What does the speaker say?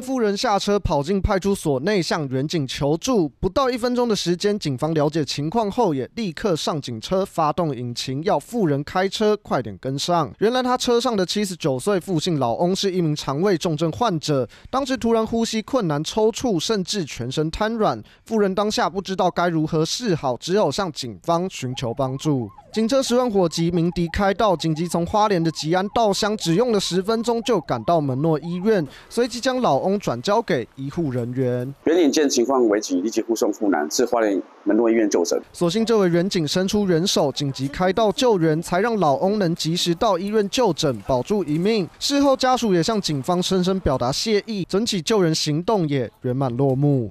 妇人下车跑进派出所内向远警求助，不到一分钟的时间，警方了解情况后也立刻上警车发动引擎，要妇人开车快点跟上。原来他车上的七十九岁父姓老翁是一名肠胃重症患者，当时突然呼吸困难、抽搐，甚至全身瘫软，妇人当下不知道该如何是好，只有向警方寻求帮助。警车十万火急鸣笛开道，紧急从花莲的吉安到乡，只用了十分钟就赶到门诺医院，随即将老翁转交给医护人员。袁警见情况危急，立即护送妇男至花莲门诺医院就诊。所幸这位民警伸出援手，紧急开道救援，才让老翁能及时到医院就诊，保住一命。事后，家属也向警方深深表达谢意，整起救人行动也圆满落幕。